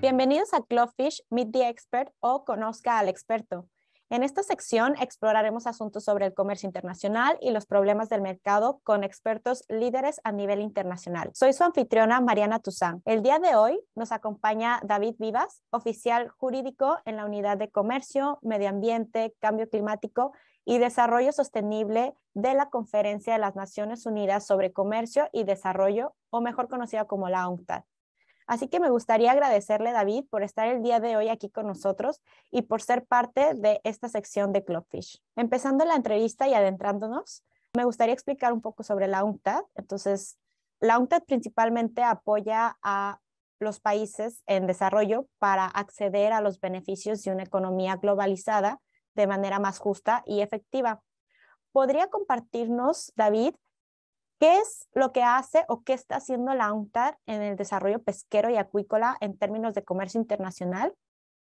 Bienvenidos a Clubfish Meet the Expert o Conozca al Experto, en esta sección exploraremos asuntos sobre el comercio internacional y los problemas del mercado con expertos líderes a nivel internacional. Soy su anfitriona Mariana Toussaint. El día de hoy nos acompaña David Vivas, oficial jurídico en la Unidad de Comercio, Medio Ambiente, Cambio Climático y Desarrollo Sostenible de la Conferencia de las Naciones Unidas sobre Comercio y Desarrollo, o mejor conocida como la UNCTAD. Así que me gustaría agradecerle, David, por estar el día de hoy aquí con nosotros y por ser parte de esta sección de Clubfish. Empezando la entrevista y adentrándonos, me gustaría explicar un poco sobre la UNCTAD. Entonces, la UNCTAD principalmente apoya a los países en desarrollo para acceder a los beneficios de una economía globalizada de manera más justa y efectiva. ¿Podría compartirnos, David, ¿Qué es lo que hace o qué está haciendo la UNCTAD en el desarrollo pesquero y acuícola en términos de comercio internacional?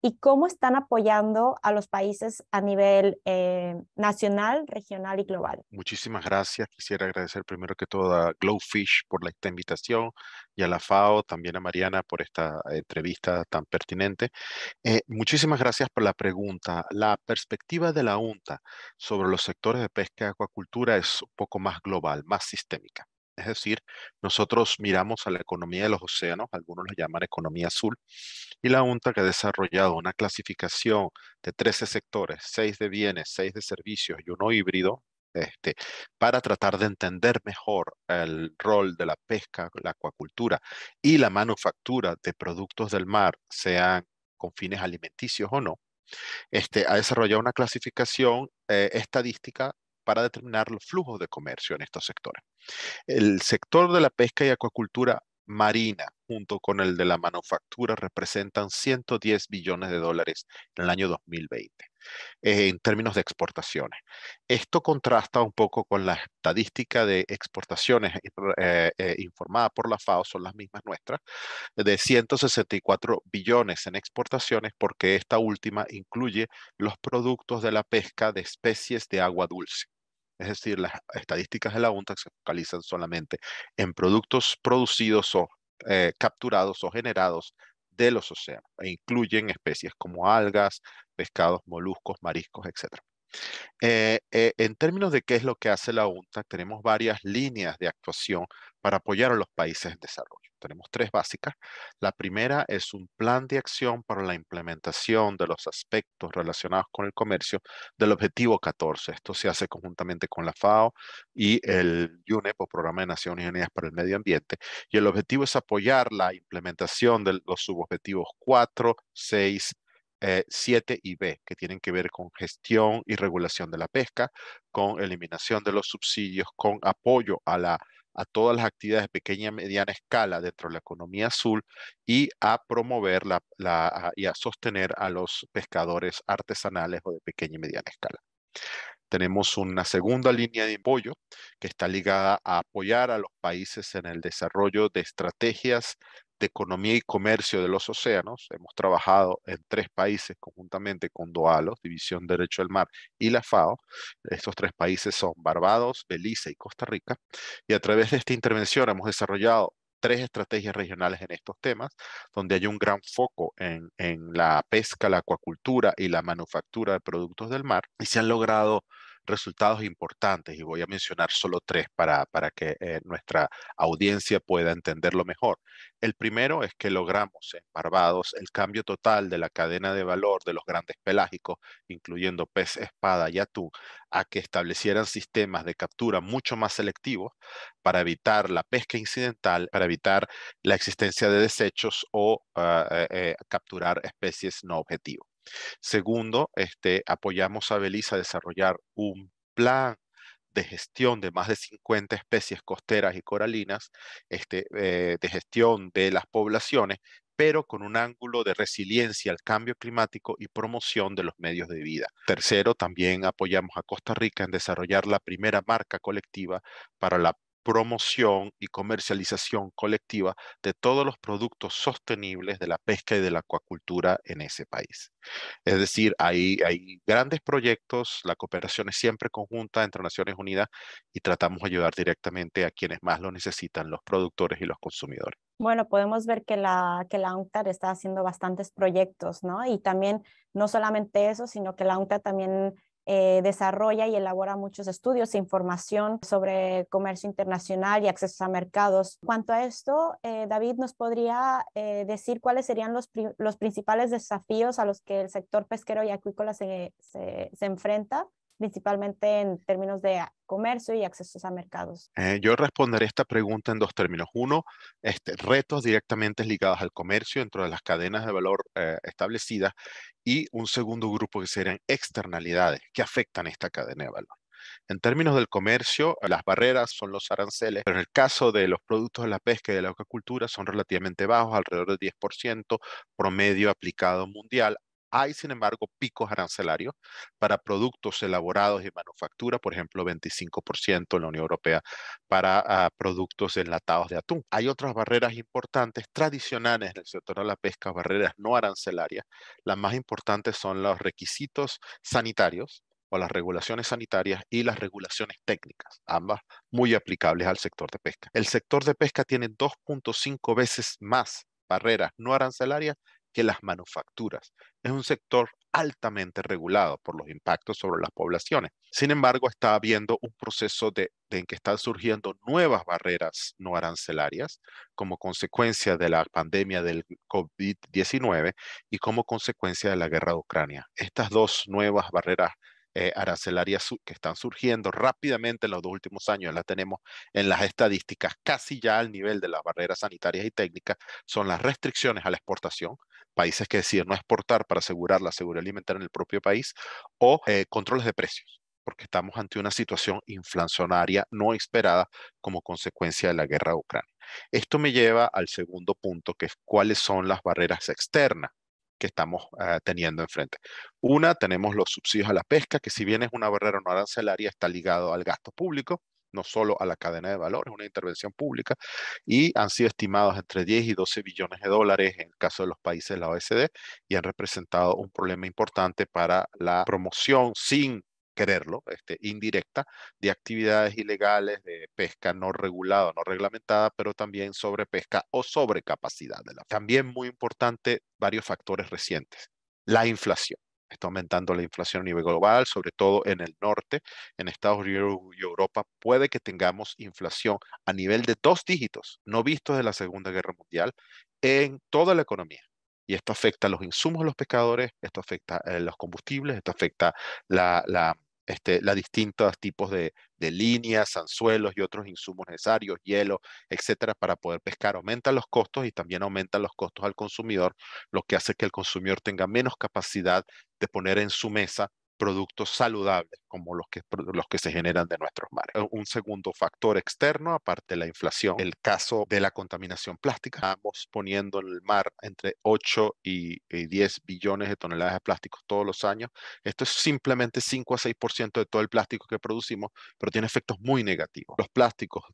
y cómo están apoyando a los países a nivel eh, nacional, regional y global. Muchísimas gracias. Quisiera agradecer primero que todo a Glowfish por la invitación y a la FAO, también a Mariana por esta entrevista tan pertinente. Eh, muchísimas gracias por la pregunta. La perspectiva de la UNTA sobre los sectores de pesca y acuacultura es un poco más global, más sistémica. Es decir, nosotros miramos a la economía de los océanos, algunos la llaman economía azul, y la UNTA que ha desarrollado una clasificación de 13 sectores, 6 de bienes, 6 de servicios y uno híbrido, este, para tratar de entender mejor el rol de la pesca, la acuacultura y la manufactura de productos del mar, sean con fines alimenticios o no, este, ha desarrollado una clasificación eh, estadística para determinar los flujos de comercio en estos sectores. El sector de la pesca y acuacultura marina junto con el de la manufactura, representan 110 billones de dólares en el año 2020 eh, en términos de exportaciones. Esto contrasta un poco con la estadística de exportaciones eh, eh, informada por la FAO, son las mismas nuestras, de 164 billones en exportaciones, porque esta última incluye los productos de la pesca de especies de agua dulce. Es decir, las estadísticas de la UNTAC se focalizan solamente en productos producidos o eh, capturados o generados de los océanos e incluyen especies como algas, pescados, moluscos, mariscos, etc. Eh, eh, en términos de qué es lo que hace la UNTAC, tenemos varias líneas de actuación para apoyar a los países en desarrollo. Tenemos tres básicas. La primera es un plan de acción para la implementación de los aspectos relacionados con el comercio del objetivo 14. Esto se hace conjuntamente con la FAO y el UNEP, o Programa de Naciones Unidas para el Medio Ambiente. Y el objetivo es apoyar la implementación de los subobjetivos 4, 6 7 eh, y B, que tienen que ver con gestión y regulación de la pesca, con eliminación de los subsidios, con apoyo a, a todas las actividades de pequeña y mediana escala dentro de la economía azul y a promover y a sostener a los pescadores artesanales o de pequeña y mediana escala. Tenemos una segunda línea de apoyo que está ligada a apoyar a los países en el desarrollo de estrategias de Economía y Comercio de los Océanos. Hemos trabajado en tres países conjuntamente con DOALOS, División Derecho del Mar y la FAO. Estos tres países son Barbados, Belice y Costa Rica. Y a través de esta intervención hemos desarrollado tres estrategias regionales en estos temas, donde hay un gran foco en, en la pesca, la acuacultura y la manufactura de productos del mar. Y se han logrado resultados importantes y voy a mencionar solo tres para, para que eh, nuestra audiencia pueda entenderlo mejor. El primero es que logramos en Barbados el cambio total de la cadena de valor de los grandes pelágicos, incluyendo pez, espada y atún, a que establecieran sistemas de captura mucho más selectivos para evitar la pesca incidental, para evitar la existencia de desechos o ah, eh, eh, capturar especies no objetivos. Segundo, este, apoyamos a Belice a desarrollar un plan de gestión de más de 50 especies costeras y coralinas, este, eh, de gestión de las poblaciones, pero con un ángulo de resiliencia al cambio climático y promoción de los medios de vida. Tercero, también apoyamos a Costa Rica en desarrollar la primera marca colectiva para la promoción y comercialización colectiva de todos los productos sostenibles de la pesca y de la acuacultura en ese país. Es decir, hay, grandes proyectos, la cooperación es siempre conjunta entre Naciones Unidas y tratamos de ayudar directamente a quienes más lo necesitan, los productores y los consumidores. Bueno, podemos ver que la, que la UNCTAD está haciendo bastantes proyectos, ¿no? Y también, no solamente eso, sino que la UNCTAD también eh, desarrolla y elabora muchos estudios e información sobre comercio internacional y acceso a mercados. Cuanto a esto, eh, David nos podría eh, decir cuáles serían los, principales desafíos a los que el sector pesquero y acuícola se, se enfrenta principalmente en términos de comercio y accesos a mercados? Eh, yo responderé esta pregunta en dos términos. Uno, este, retos directamente ligados al comercio dentro de las cadenas de valor eh, establecidas y un segundo grupo que serían externalidades que afectan esta cadena de valor. En términos del comercio, las barreras son los aranceles, pero en el caso de los productos de la pesca y de la acuacultura son relativamente bajos, alrededor del 10% promedio aplicado mundial, hay, sin embargo, picos arancelarios para productos elaborados y manufactura, por ejemplo, 25% en la Unión Europea para ah, productos enlatados de atún. Hay otras barreras importantes tradicionales en el sector de la pesca, barreras no arancelarias. Las más importantes son los requisitos sanitarios o las regulaciones sanitarias y las regulaciones técnicas, ambas muy aplicables al sector de pesca. El sector de pesca tiene 2.5 veces más barreras no arancelarias que las manufacturas. Es un sector altamente regulado por los impactos sobre las poblaciones. Sin embargo, está habiendo un proceso en que están surgiendo nuevas barreras no arancelarias como consecuencia de la pandemia del COVID-19 y como consecuencia de la guerra de Ucrania. Estas dos nuevas barreras eh, arancelarias que están surgiendo rápidamente en los dos últimos años, las tenemos en las estadísticas casi ya al nivel de las barreras sanitarias y técnicas, son las restricciones a la exportación, países que deciden no exportar para asegurar la seguridad alimentaria en el propio país, o eh, controles de precios porque estamos ante una situación inflacionaria no esperada como consecuencia de la guerra de Ucrania. Esto me lleva al segundo punto, que es cuáles son las barreras externas que estamos eh, teniendo enfrente. Una, tenemos los subsidios a la pesca, que si bien es una barrera no arancelaria, está ligado al gasto público, no solo a la cadena de valor, es una intervención pública, y han sido estimados entre 10 y 12 billones de dólares en el caso de los países de la OECD, y han representado un problema importante para la promoción sin quererlo, este, indirecta, de actividades ilegales, de pesca no regulada, no reglamentada, pero también sobre pesca o sobre capacidad de la. También muy importante varios factores recientes. La inflación. Está aumentando la inflación a nivel global, sobre todo en el norte, en Estados Unidos y Europa. Puede que tengamos inflación a nivel de dos dígitos, no vistos desde la Segunda Guerra Mundial, en toda la economía y esto afecta a los insumos de los pescadores, esto afecta eh, los combustibles, esto afecta la, este, los distintos tipos de, de, líneas, anzuelos y otros insumos necesarios, hielo, etcétera, para poder pescar. Aumentan los costos y también aumentan los costos al consumidor, lo que hace que el consumidor tenga menos capacidad de poner en su mesa productos saludables como los que, los que se generan de nuestros mares. Eh, un segundo factor externo, aparte de la inflación, el caso de la contaminación plástica. Estamos poniendo en el mar entre 8 y 10 billones de toneladas de plásticos todos los años. Esto es simplemente 5 a 6% de todo el plástico que producimos, pero tiene efectos muy negativos. Los plásticos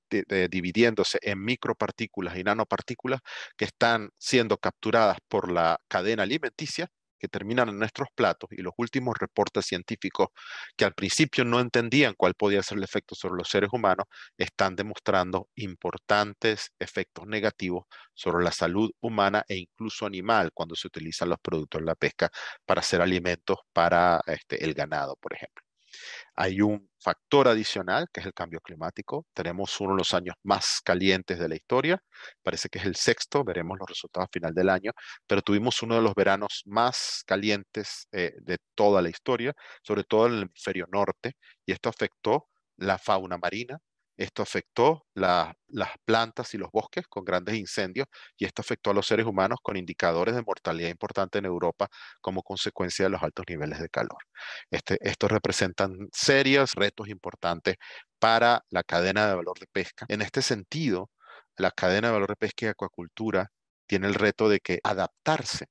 dividiéndose en micropartículas y nanopartículas que están siendo capturadas por la cadena alimenticia que terminan en nuestros platos y los últimos reportes científicos que al principio no entendían cuál podía ser el efecto sobre los seres humanos, están demostrando importantes efectos negativos sobre la salud humana e incluso animal cuando se utilizan los productos de la pesca para hacer alimentos para este, el ganado, por ejemplo. Hay un factor adicional, que es el cambio climático. Tenemos uno de los años más calientes de la historia. Parece que es el sexto, veremos los resultados a final del año, pero tuvimos uno de los veranos más calientes eh, de toda la historia, sobre todo en el hemisferio norte, y esto afectó la fauna marina, esto afectó las plantas y los bosques con grandes incendios y esto afectó a los seres humanos con indicadores de mortalidad importante en Europa como consecuencia de los altos niveles de calor. Este, estos representan serios retos importantes para la cadena de valor de pesca. En este sentido, la cadena de valor de pesca y acuacultura tiene el reto de que adaptarse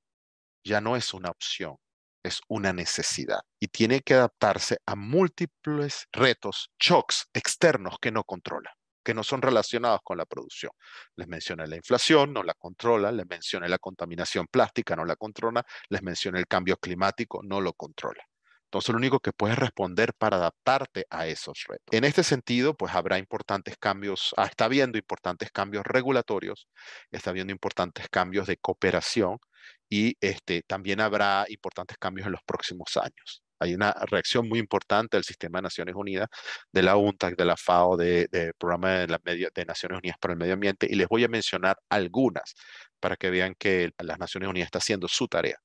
ya no es una opción, es una necesidad y tiene que adaptarse a múltiples retos, shocks externos que no controla que no son relacionados con la producción. Les mencioné la inflación, no la controla, les mencioné la contaminación plástica, no la controla, les mencioné el cambio climático, no lo controla. Entonces, lo único que puedes responder para adaptarte a esos retos. En este sentido, pues habrá importantes cambios, ah, está habiendo importantes cambios regulatorios, está habiendo importantes cambios de cooperación, y este, también habrá importantes cambios en los próximos años. Hay una reacción muy importante del sistema de Naciones Unidas, de la UNTAC, de la FAO, del de programa de, medio, de Naciones Unidas para el Medio Ambiente, y les voy a mencionar algunas para que vean que las Naciones Unidas está haciendo su tarea.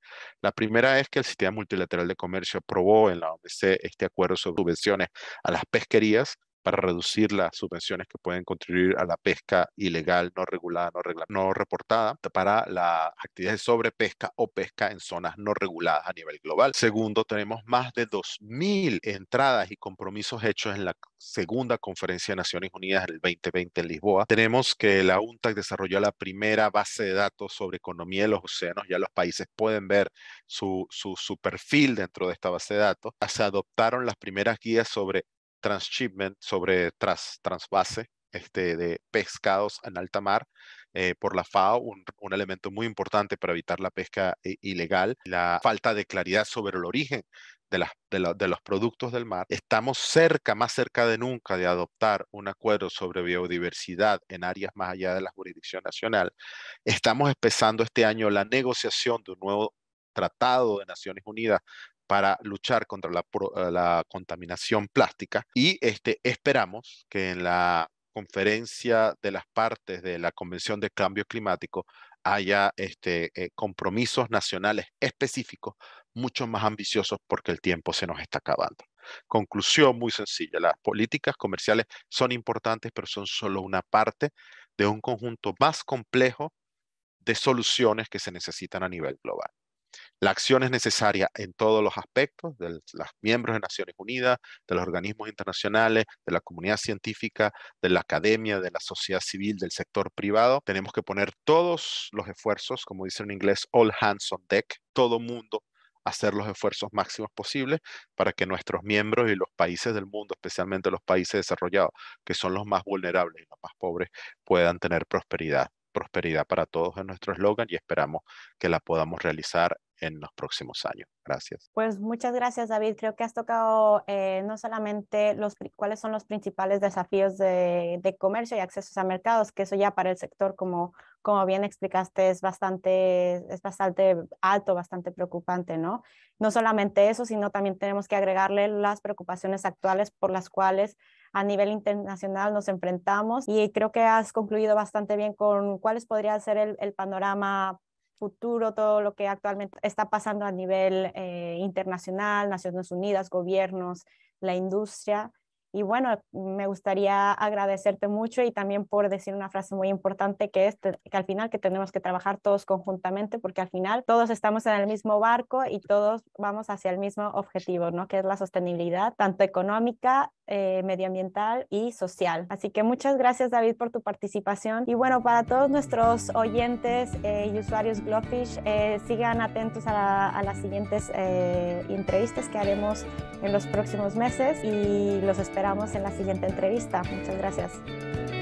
La primera es que el sistema multilateral de comercio aprobó en la OMC este acuerdo sobre subvenciones a las pesquerías para reducir las subvenciones que pueden contribuir a la pesca ilegal, no regulada, no, reportada, para las actividades sobre pesca o pesca en zonas no reguladas a nivel global. Segundo, tenemos más de 2.000 entradas y compromisos hechos en la segunda conferencia de Naciones Unidas en 2020 en Lisboa. Tenemos que la UNTAC desarrolló la primera base de datos sobre economía de los océanos. Ya los países pueden ver su, su perfil dentro de esta base de datos. Se adoptaron las primeras guías sobre transshipment, sobre tras, transbase este, de pescados en alta mar eh, por la FAO, un, elemento muy importante para evitar la pesca eh, ilegal, la falta de claridad sobre el origen de, las, de, de, los productos del mar. Estamos cerca, más cerca de nunca, de adoptar un acuerdo sobre biodiversidad en áreas más allá de la jurisdicción nacional. Estamos empezando este año la negociación de un nuevo Tratado de Naciones Unidas para luchar contra la, eh, contaminación plástica y este, esperamos que en la conferencia de las partes de la Convención de Cambio Climático haya este, eh, compromisos nacionales específicos mucho más ambiciosos porque el tiempo se nos está acabando. Conclusión muy sencilla, las políticas comerciales son importantes, pero son solo una parte de un conjunto más complejo de soluciones que se necesitan a nivel global. La acción es necesaria en todos los aspectos, de los miembros de Naciones Unidas, de los organismos internacionales, de la comunidad científica, de la academia, de la sociedad civil, del sector privado. Tenemos que poner todos los esfuerzos, como dice en inglés, all hands on deck, todo mundo hacer los esfuerzos máximos posibles para que nuestros miembros y los países del mundo, especialmente los países desarrollados, que son los más vulnerables y los más pobres, puedan tener prosperidad prosperidad para todos es nuestro eslogan y esperamos que la podamos realizar en los próximos años. Gracias. Pues muchas gracias, David. Creo que has tocado eh, no solamente los, cuáles son los principales desafíos de, comercio y accesos a mercados, que eso ya para el sector, como, como bien explicaste, es bastante, es bastante alto, bastante preocupante, ¿no? No solamente eso, sino también tenemos que agregarle las preocupaciones actuales por las cuales a nivel internacional nos enfrentamos y creo que has concluido bastante bien con cuáles podría ser el, panorama futuro, todo lo que actualmente está pasando a nivel eh, internacional, Naciones Unidas, gobiernos, la industria. Y bueno, me gustaría agradecerte mucho y también por decir una frase muy importante que es que al final que tenemos que trabajar todos conjuntamente porque al final todos estamos en el mismo barco y todos vamos hacia el mismo objetivo, ¿no? Que es la sostenibilidad tanto económica eh, medioambiental y social. Así que muchas gracias David por tu participación. Y bueno, para todos nuestros oyentes eh, y usuarios Glowfish, eh, sigan atentos a, a las siguientes entrevistas que haremos en los próximos meses y los esperamos en la siguiente entrevista. Muchas gracias.